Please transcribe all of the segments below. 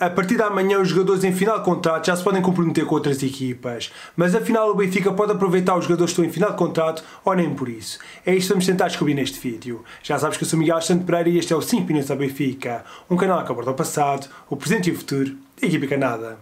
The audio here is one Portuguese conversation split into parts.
A partir de amanhã, os jogadores em final de contrato já se podem comprometer com outras equipas, mas afinal o Benfica pode aproveitar os jogadores que estão em final de contrato ou nem por isso. É isto que vamos tentar descobrir neste vídeo. Já sabes que eu sou Miguel Santo Pereira e este é o 5 Minutos da Benfica, um canal que aborda o passado, o presente e o futuro da equipa canada.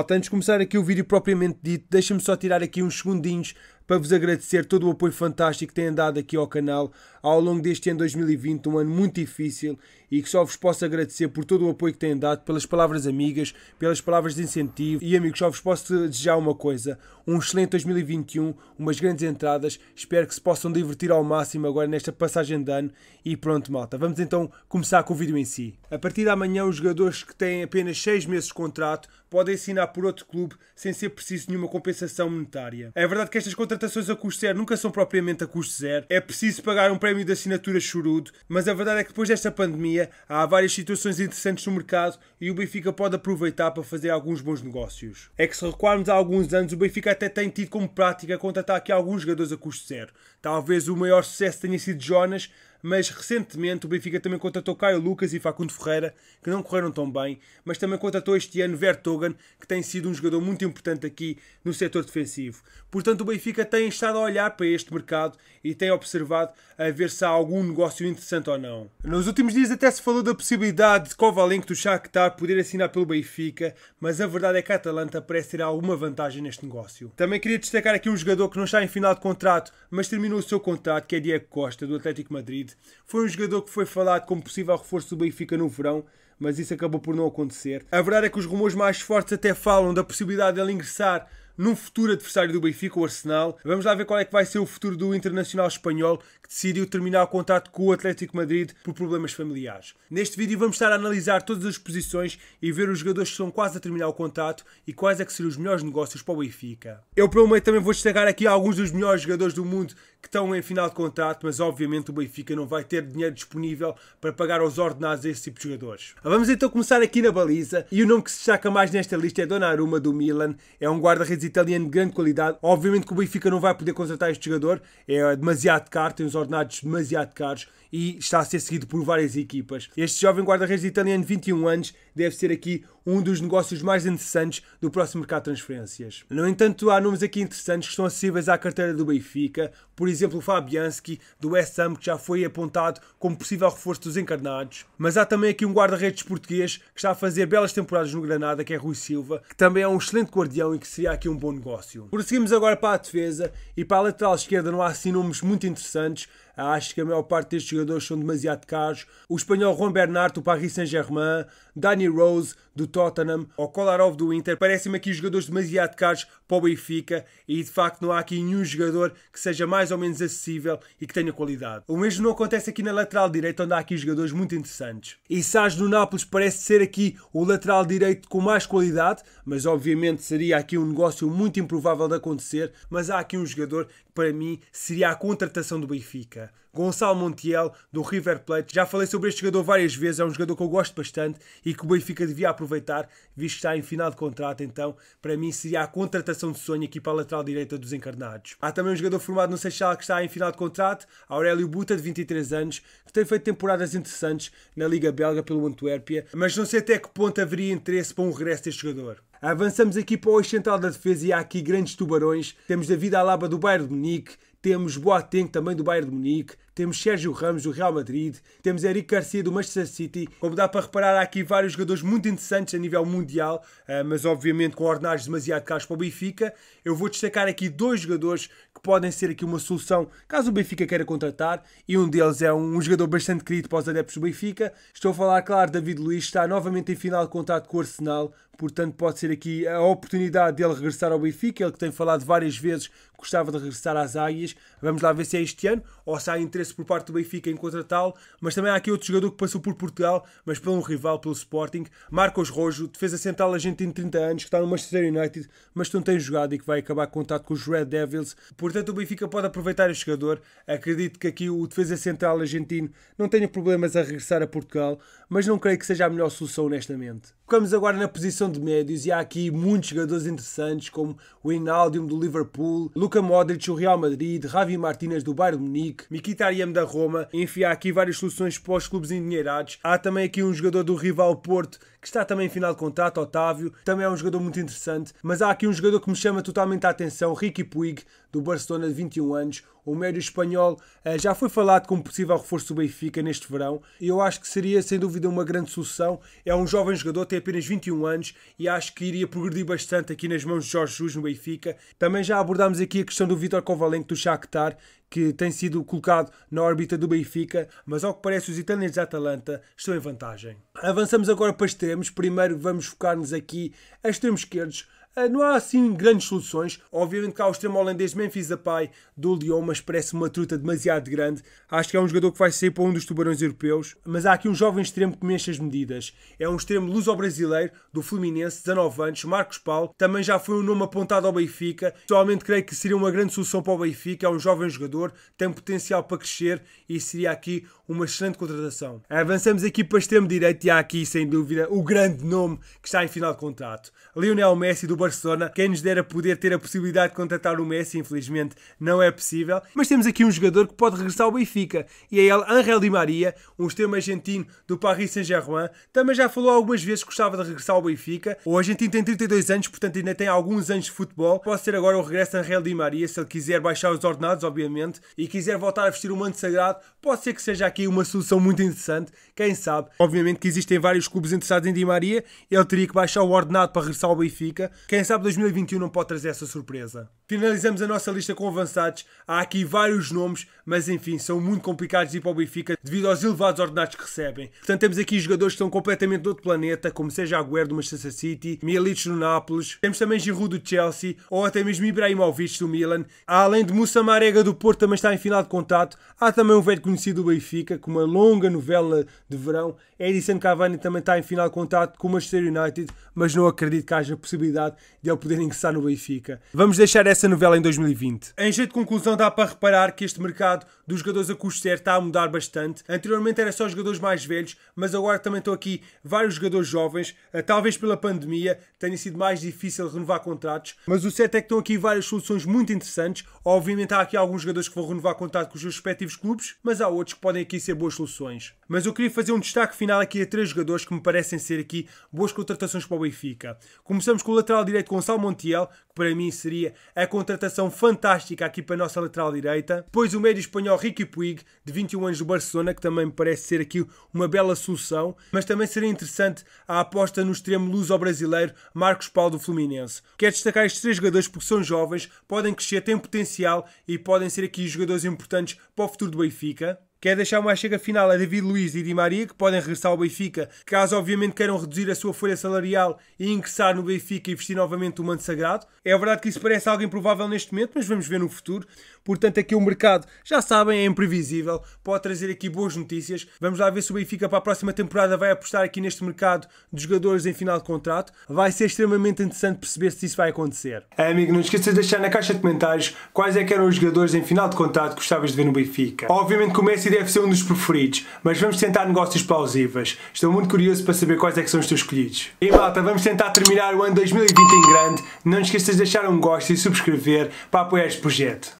malta, antes de começar aqui o vídeo propriamente dito, deixa-me só tirar aqui uns segundinhos para vos agradecer todo o apoio fantástico que têm dado aqui ao canal ao longo deste ano 2020, um ano muito difícil e que só vos posso agradecer por todo o apoio que têm dado, pelas palavras amigas, pelas palavras de incentivo. E amigos, só vos posso desejar uma coisa: um excelente 2021, umas grandes entradas. Espero que se possam divertir ao máximo agora nesta passagem de ano. E pronto, malta, vamos então começar com o vídeo em si. A partir de amanhã, os jogadores que têm apenas 6 meses de contrato podem assinar por outro clube sem ser preciso nenhuma compensação monetária. É verdade que estas contratações contratações a custo zero nunca são propriamente a custo zero. É preciso pagar um prémio de assinatura chorudo, mas a verdade é que depois desta pandemia há várias situações interessantes no mercado e o Benfica pode aproveitar para fazer alguns bons negócios. É que se recuarmos há alguns anos, o Benfica até tem tido como prática contratar aqui alguns jogadores a custo zero. Talvez o maior sucesso tenha sido Jonas, mas recentemente o Benfica também contratou Caio Lucas e Facundo Ferreira, que não correram tão bem, mas também contratou este ano Vertogen, que tem sido um jogador muito importante aqui no setor defensivo. Portanto, o Benfica tem estado a olhar para este mercado e tem observado a ver se há algum negócio interessante ou não. Nos últimos dias até se falou da possibilidade de Kovalenko do Shakhtar poder assinar pelo Benfica, mas a verdade é que a Atalanta parece ter alguma vantagem neste negócio. Também queria destacar aqui um jogador que não está em final de contrato, mas terminou o seu contrato, que é Diego Costa, do Atlético Madrid, foi um jogador que foi falado como possível reforço do Benfica no verão, mas isso acabou por não acontecer. A verdade é que os rumores mais fortes até falam da possibilidade dele ingressar num futuro adversário do Benfica, o Arsenal. Vamos lá ver qual é que vai ser o futuro do internacional espanhol que decidiu terminar o contrato com o Atlético Madrid por problemas familiares. Neste vídeo vamos estar a analisar todas as posições e ver os jogadores que estão quase a terminar o contrato e quais é que seriam os melhores negócios para o Benfica. Eu pelo meio também vou destacar aqui alguns dos melhores jogadores do mundo que estão em final de contrato, mas obviamente o Benfica não vai ter dinheiro disponível para pagar aos ordenados a esse tipo de jogadores. Ah, vamos então começar aqui na baliza, e o nome que se destaca mais nesta lista é Donnarumma do Milan, é um guarda-redes italiano de grande qualidade. Obviamente que o Benfica não vai poder contratar este jogador, é demasiado caro, tem os ordenados demasiado caros, e está a ser seguido por várias equipas. Este jovem guarda-redes italiano de 21 anos deve ser aqui um dos negócios mais interessantes do próximo mercado de transferências. No entanto, há nomes aqui interessantes que estão acessíveis à carteira do Benfica, por exemplo, o Fabianski do West Ham, que já foi apontado como possível reforço dos encarnados, mas há também aqui um guarda-redes português que está a fazer belas temporadas no Granada, que é Rui Silva, que também é um excelente guardião e que seria aqui um bom negócio. Prosseguimos agora para a defesa e para a lateral esquerda não há assim nomes muito interessantes, acho que a maior parte destes jogadores são demasiado caros. O espanhol Juan Bernardo o Paris Saint-Germain, Danny Rose do Tottenham ou Kolarov do Inter parecem-me aqui jogadores demasiado caros para o Benfica e de facto não há aqui nenhum jogador que seja mais ou menos acessível e que tenha qualidade. O mesmo não acontece aqui na lateral direita onde há aqui jogadores muito interessantes. E Sage do Nápoles parece ser aqui o lateral direito com mais qualidade, mas obviamente seria aqui um negócio muito improvável de acontecer, mas há aqui um jogador que para mim seria a contratação do Benfica. Gonçalo Montiel, do River Plate. Já falei sobre este jogador várias vezes, é um jogador que eu gosto bastante e que o Benfica devia aproveitar, visto que está em final de contrato, então para mim seria a contratação de sonho aqui para a lateral direita dos encarnados. Há também um jogador formado no Seixal que está em final de contrato, Aurélio Buta, de 23 anos, que tem feito temporadas interessantes na Liga Belga pelo Antuérpia, mas não sei até que ponto haveria interesse para um regresso deste jogador. Avançamos aqui para o central da defesa e há aqui grandes tubarões. Temos David Alaba do Bayern de Munique, temos Boateng também do Bayern de Munique, temos Sérgio Ramos do Real Madrid, temos Eric Garcia do Manchester City. Como dá para reparar, há aqui vários jogadores muito interessantes a nível mundial, eh, mas obviamente com ordenagens demasiado caros para o Benfica. Eu vou destacar aqui dois jogadores que podem ser aqui uma solução caso o Benfica queira contratar, e um deles é um jogador bastante querido para os adeptos do Benfica. Estou a falar, claro, David Luiz está novamente em final de contrato com o Arsenal, portanto pode ser aqui a oportunidade dele regressar ao Benfica, ele que tem falado várias vezes que gostava de regressar às Águias, vamos lá ver se é este ano, ou se há interesse por parte do Benfica em contratá-lo, mas também há aqui outro jogador que passou por Portugal, mas pelo um rival, pelo Sporting, Marcos Rojo, defesa central argentino de 30 anos, que está no Manchester United, mas que não tem jogado e que vai acabar contato com os Red Devils, portanto o Benfica pode aproveitar este jogador, acredito que aqui o defesa central argentino não tenha problemas a regressar a Portugal, mas não creio que seja a melhor solução, honestamente. Ficamos agora na posição de médios e há aqui muitos jogadores interessantes, como o Inaldium do Liverpool, Luca Modric do Real Madrid, Javi Martínez do Bayern Munique, Munique, Mkhitaryan da Roma, enfim, há aqui várias soluções para os clubes endinheirados. Há também aqui um jogador do rival Porto que está também em final de contrato, Otávio, também é um jogador muito interessante, mas há aqui um jogador que me chama totalmente a atenção, Ricky Puig, do Barcelona de 21 anos, o médio espanhol eh, já foi falado como possível reforço do Benfica neste verão e eu acho que seria sem dúvida uma grande solução. É um jovem jogador, tem apenas 21 anos e acho que iria progredir bastante aqui nas mãos de Jorge Jesus no Benfica. Também já abordámos aqui a questão do Vitor Kovalenko do Shakhtar, que tem sido colocado na órbita do Benfica, mas ao que parece os italianos da Atalanta estão em vantagem. Avançamos agora para extremos, primeiro vamos focar-nos aqui a extremos esquerdos, ah, não há assim grandes soluções. Obviamente que há o extremo holandês Memphis Depay do Lyon, mas parece uma truta demasiado grande. Acho que é um jogador que vai sair para um dos tubarões europeus. Mas há aqui um jovem extremo que mexe as medidas. É um extremo luso-brasileiro do Fluminense, 19 anos, Marcos Paulo. Também já foi um nome apontado ao Benfica. Pessoalmente creio que seria uma grande solução para o Benfica. É um jovem jogador, tem potencial para crescer e seria aqui uma excelente contratação. Avançamos aqui para extremo direito e há aqui, sem dúvida, o grande nome que está em final de contrato. Lionel Messi do Barcelona Barcelona, quem nos dera poder ter a possibilidade de contratar o Messi, infelizmente não é possível. Mas temos aqui um jogador que pode regressar ao Benfica e é ele, Angel Di Maria, um extremo argentino do Paris Saint-Germain. Também já falou algumas vezes que gostava de regressar ao Benfica. O argentino tem 32 anos, portanto ainda tem alguns anos de futebol. Pode ser agora o regresso de Angel Di Maria, se ele quiser baixar os ordenados, obviamente, e quiser voltar a vestir o manto sagrado, pode ser que seja aqui uma solução muito interessante. Quem sabe? Obviamente que existem vários clubes interessados em Di Maria, ele teria que baixar o ordenado para regressar ao Benfica. Quem sabe 2021 não pode trazer essa surpresa. Finalizamos a nossa lista com avançados. Há aqui vários nomes, mas enfim, são muito complicados de ir para o Benfica devido aos elevados ordenados que recebem. Portanto, temos aqui jogadores que estão completamente de outro planeta, como seja Agüero do Manchester City, Mielitz do Nápoles, temos também Giroud do Chelsea ou até mesmo Ibrahimovic do Milan. Além de Moussa Marega do Porto também está em final de contato. Há também um velho conhecido do Benfica com uma longa novela de verão. Edison Cavani também está em final de contato com o Manchester United, mas não acredito que haja possibilidade de ele poder ingressar no Benfica. Vamos deixar essa novela em 2020. Em jeito de conclusão, dá para reparar que este mercado dos jogadores a custo zero está a mudar bastante. Anteriormente era só jogadores mais velhos, mas agora também estão aqui vários jogadores jovens. Eh, talvez pela pandemia tenha sido mais difícil renovar contratos, mas o certo é que estão aqui várias soluções muito interessantes. Obviamente há aqui alguns jogadores que vão renovar contrato com os seus respectivos clubes, mas há outros que podem aqui ser boas soluções. Mas eu queria fazer um destaque final aqui a três jogadores que me parecem ser aqui boas contratações para o Benfica. Começamos com o lateral direito Gonçalo Montiel, que para mim seria a contratação fantástica aqui para a nossa lateral direita. Depois o médio espanhol Ricky Puig, de 21 anos do Barcelona, que também me parece ser aqui uma bela solução. Mas também seria interessante a aposta no extremo luso-brasileiro Marcos Paulo do Fluminense. Quero destacar estes três jogadores porque são jovens, podem crescer, têm potencial e podem ser aqui jogadores importantes para o futuro do Benfica. Quer é deixar uma chega final a David Luiz e Di Maria, que podem regressar ao Benfica, caso obviamente queiram reduzir a sua folha salarial e ingressar no Benfica e vestir novamente o manto sagrado. É verdade que isso parece algo improvável neste momento, mas vamos ver no futuro. Portanto, aqui o mercado, já sabem, é imprevisível, pode trazer aqui boas notícias. Vamos lá ver se o Benfica para a próxima temporada vai apostar aqui neste mercado de jogadores em final de contrato. Vai ser extremamente interessante perceber se isso vai acontecer. É, amigo, não esqueças de deixar na caixa de comentários quais é que eram os jogadores em final de contrato que gostavas de ver no Benfica. Obviamente que o Messi deve ser um dos preferidos, mas vamos tentar negócios plausíveis. Estou muito curioso para saber quais é que são os teus escolhidos. E malta, vamos tentar terminar o ano 2020 em grande. Não esqueças de deixar um gosto e subscrever para apoiar este projeto.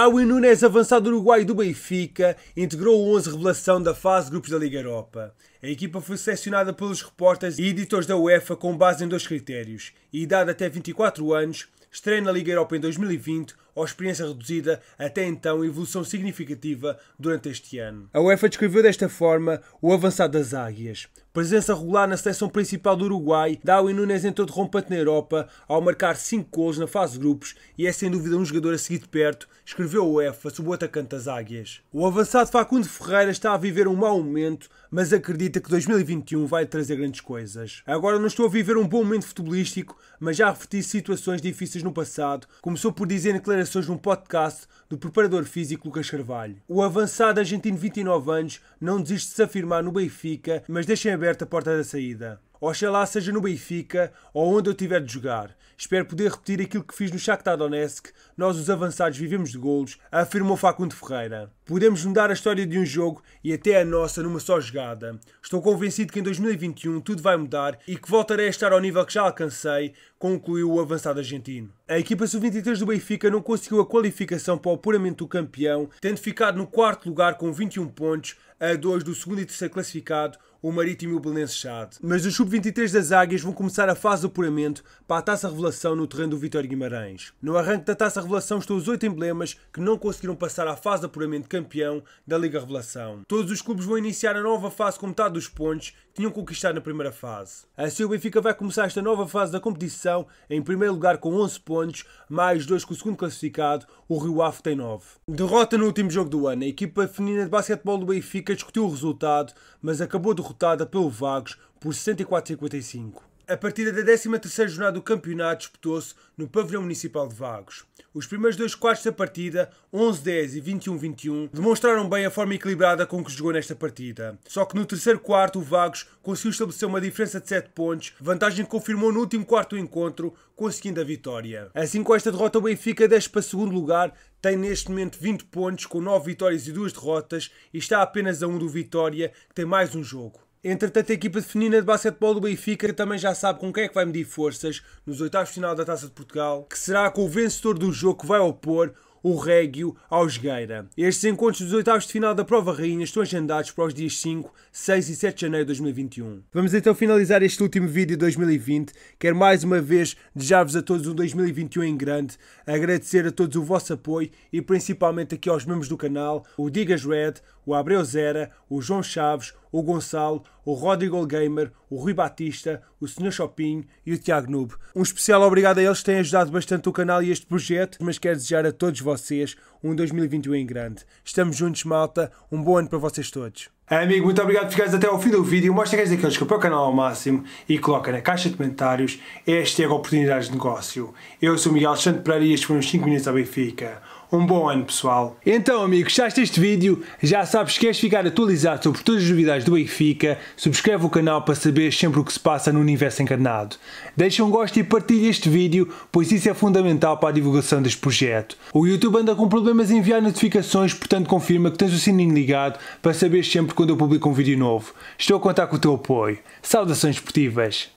Darwin Nunes, avançado uruguaio do Benfica, integrou o 11 revelação da fase de grupos da Liga Europa. A equipa foi selecionada pelos repórteres e editores da UEFA com base em dois critérios: idade até 24 anos, estreia na Liga Europa em 2020 ou experiência reduzida, até então evolução significativa durante este ano. A UEFA descreveu desta forma o avançado das águias. Presença regular na seleção principal do Uruguai, Darwin Nunes entrou de rompante na Europa ao marcar 5 gols na fase de grupos e é sem dúvida um jogador a seguir de perto, escreveu a UEFA sobre o atacante das Águias. O avançado Facundo Ferreira está a viver um mau momento, mas acredita que 2021 vai trazer grandes coisas. Agora não estou a viver um bom momento futebolístico, mas já refleti situações difíceis no passado. Começou por dizer claramente declarações num podcast do preparador físico Lucas Carvalho. O avançado argentino, de 29 anos, não desiste de se afirmar no Benfica, mas deixa em aberta a porta da saída. Oxalá seja no Benfica ou onde eu tiver de jogar. Espero poder repetir aquilo que fiz no Shakhtar Donetsk. Nós, os avançados, vivemos de golos, afirmou Facundo Ferreira. Podemos mudar a história de um jogo e até a nossa numa só jogada. Estou convencido que em 2021 tudo vai mudar e que voltarei a estar ao nível que já alcancei, concluiu o avançado argentino. A equipa sub-23 do Benfica não conseguiu a qualificação para o apuramento do campeão, tendo ficado no quarto lugar com 21 pontos, a 2 do segundo e terceiro classificado, o Marítimo e o Belenenses Chade. Mas os sub-23 das Águias vão começar a fase de apuramento para a Taça Revelação no terreno do Vitória Guimarães. No arranque da Taça Revelação estão os oito emblemas que não conseguiram passar à fase de apuramento campeão da Liga Revelação. Todos os clubes vão iniciar a nova fase com metade dos pontos que tinham conquistado na primeira fase. Assim o Benfica vai começar esta nova fase da competição em primeiro lugar com 11 pontos, mais dois com o segundo classificado, o Rio Ave tem 9. Derrota no último jogo do ano. A equipa feminina de basquetebol do Benfica discutiu o resultado, mas acabou de derrotada pelo Vagos por 64-55. A partida da 13ª jornada do campeonato disputou-se no pavilhão municipal de Vagos. Os primeiros dois quartos da partida, 11-10 e 21-21, demonstraram bem a forma equilibrada com que jogou nesta partida. Só que no terceiro quarto o Vagos conseguiu estabelecer uma diferença de 7 pontos, vantagem que confirmou no último quarto do encontro, conseguindo a vitória. Assim com esta derrota o Benfica desce para segundo lugar, tem neste momento 20 pontos com 9 vitórias e 2 derrotas e está apenas a 1 um do Vitória, que tem mais um jogo. Entretanto, a equipa de feminina de basquetebol do Benfica também já sabe com quem é que vai medir forças nos oitavos de final da Taça de Portugal, que será com o vencedor do jogo que vai opor o Régio ao Jogueira. Estes encontros dos oitavos de final da Prova Rainha estão agendados para os dias 5, 6 e 7 de janeiro de 2021. Vamos então finalizar este último vídeo de 2020. Quero mais uma vez desejar-vos a todos um 2021 em grande, agradecer a todos o vosso apoio e principalmente aqui aos membros do canal, o Digas Red, o Abreu Zera, o João Chaves, o Gonçalo, o Rodrigo Gamer, o Rui Batista, o Sr. Shopping e o Tiago Nube. Um especial obrigado a eles que têm ajudado bastante o canal e este projeto, mas quero desejar a todos vocês um 2021 em grande. Estamos juntos, malta. Um bom ano para vocês todos. Amigo, muito obrigado por ficares até ao fim do vídeo. Mostra que és daqueles que apoiam o canal ao máximo e coloca na caixa de comentários é a oportunidades de negócio. Eu sou Miguel Alexandre Pereira e estes foram os 5 minutos ao Benfica. Um bom ano, pessoal. Então, amigo, gostaste deste vídeo? Já sabes que queres ficar atualizado sobre todas as novidades do Benfica? Subscreve o canal para saber sempre o que se passa no universo encarnado. Deixa um gosto e partilha este vídeo, pois isso é fundamental para a divulgação deste projeto. O YouTube anda com problemas em enviar notificações, portanto confirma que tens o sininho ligado para saber sempre quando eu publico um vídeo novo. Estou a contar com o teu apoio. Saudações esportivas!